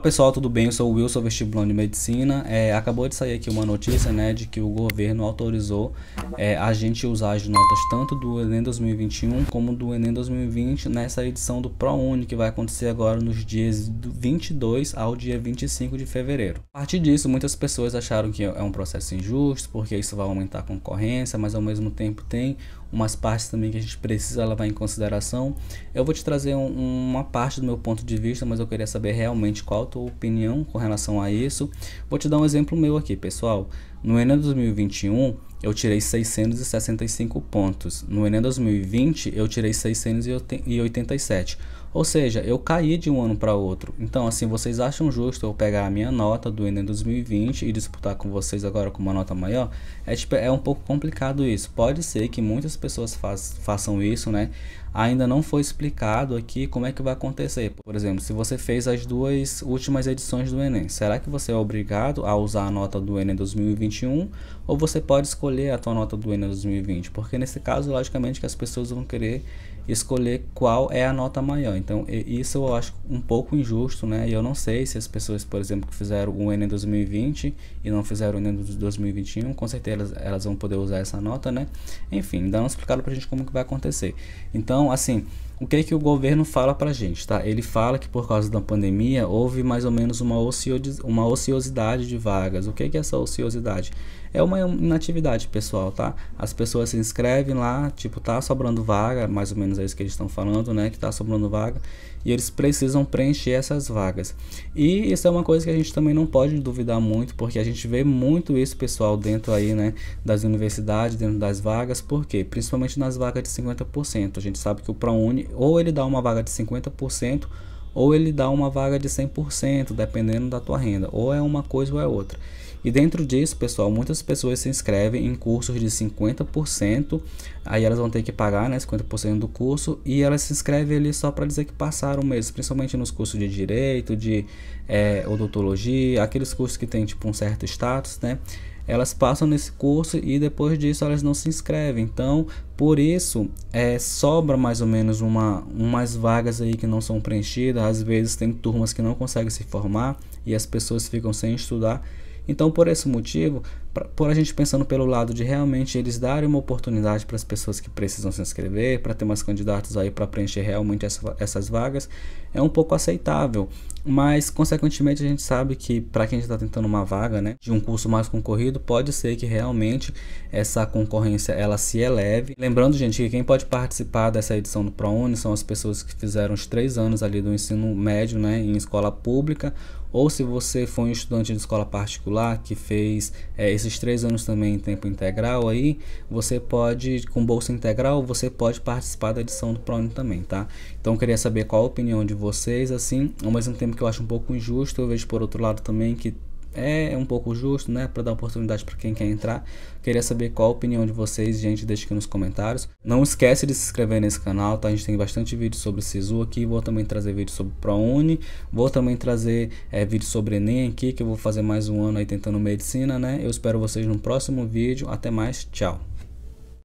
Olá pessoal, tudo bem? Eu sou o Wilson, vestibulão de medicina. É, acabou de sair aqui uma notícia, né, de que o governo autorizou é, a gente usar as notas tanto do Enem 2021 como do Enem 2020 nessa edição do ProUni, que vai acontecer agora nos dias 22 ao dia 25 de fevereiro. A partir disso, muitas pessoas acharam que é um processo injusto, porque isso vai aumentar a concorrência, mas ao mesmo tempo tem umas partes também que a gente precisa levar em consideração. Eu vou te trazer um, uma parte do meu ponto de vista, mas eu queria saber realmente qual a tua opinião com relação a isso. Vou te dar um exemplo meu aqui, pessoal. No Enem 2021, eu tirei 665 pontos. No Enem 2020, eu tirei 687. Ou seja, eu caí de um ano para outro. Então, assim, vocês acham justo eu pegar a minha nota do Enem 2020 e disputar com vocês agora com uma nota maior? É, tipo, é um pouco complicado isso. Pode ser que muitas pessoas façam isso, né? Ainda não foi explicado aqui como é que vai acontecer. Por exemplo, se você fez as duas últimas edições do Enem, será que você é obrigado a usar a nota do Enem 2020? 2021, ou você pode escolher a tua nota do Enem 2020, porque nesse caso, logicamente, que as pessoas vão querer escolher qual é a nota maior. Então, isso eu acho um pouco injusto, né? E eu não sei se as pessoas, por exemplo, que fizeram o Enem 2020 e não fizeram o Enem 2021, com certeza elas, elas vão poder usar essa nota, né? Enfim, dá um explicado pra gente como que vai acontecer. Então, assim, o que, é que o governo fala para gente, tá? Ele fala que por causa da pandemia houve mais ou menos uma, ocio, uma ociosidade de vagas. O que, é que é essa ociosidade? inatividade. É uma inatividade, pessoal, tá? As pessoas se inscrevem lá, tipo, tá sobrando vaga, mais ou menos é isso que eles estão falando, né? Que tá sobrando vaga, e eles precisam preencher essas vagas. E isso é uma coisa que a gente também não pode duvidar muito, porque a gente vê muito isso, pessoal, dentro aí, né, das universidades, dentro das vagas, por quê? Principalmente nas vagas de 50%. A gente sabe que o ProUni ou ele dá uma vaga de 50% ou ele dá uma vaga de 100%, dependendo da tua renda, ou é uma coisa ou é outra. E dentro disso, pessoal, muitas pessoas se inscrevem em cursos de 50%, aí elas vão ter que pagar né, 50% do curso e elas se inscrevem ali só para dizer que passaram mesmo, principalmente nos cursos de direito, de é, odontologia, aqueles cursos que tem tipo um certo status, né? elas passam nesse curso e depois disso elas não se inscrevem. Então, por isso, é, sobra mais ou menos uma, umas vagas aí que não são preenchidas. Às vezes tem turmas que não conseguem se formar e as pessoas ficam sem estudar. Então, por esse motivo, pra, por a gente pensando pelo lado de realmente eles darem uma oportunidade para as pessoas que precisam se inscrever, para ter mais candidatos aí para preencher realmente essa, essas vagas, é um pouco aceitável. Mas, consequentemente, a gente sabe que para quem está tentando uma vaga, né, de um curso mais concorrido, pode ser que realmente essa concorrência ela se eleve. Lembrando, gente, que quem pode participar dessa edição do ProUni são as pessoas que fizeram os três anos ali do ensino médio, né, em escola pública ou se você foi um estudante de escola particular que fez é, esses três anos também em tempo integral aí, você pode, com bolsa integral, você pode participar da edição do prono também, tá? Então queria saber qual a opinião de vocês, assim, ao mesmo tempo que eu acho um pouco injusto, eu vejo por outro lado também que é um pouco justo, né, para dar oportunidade para quem quer entrar. Queria saber qual a opinião de vocês, gente, deixa aqui nos comentários. Não esquece de se inscrever nesse canal, tá? A gente tem bastante vídeo sobre Sisu aqui, vou também trazer vídeo sobre ProUni, vou também trazer é, vídeo sobre Enem aqui, que eu vou fazer mais um ano aí tentando medicina, né? Eu espero vocês no próximo vídeo, até mais, tchau!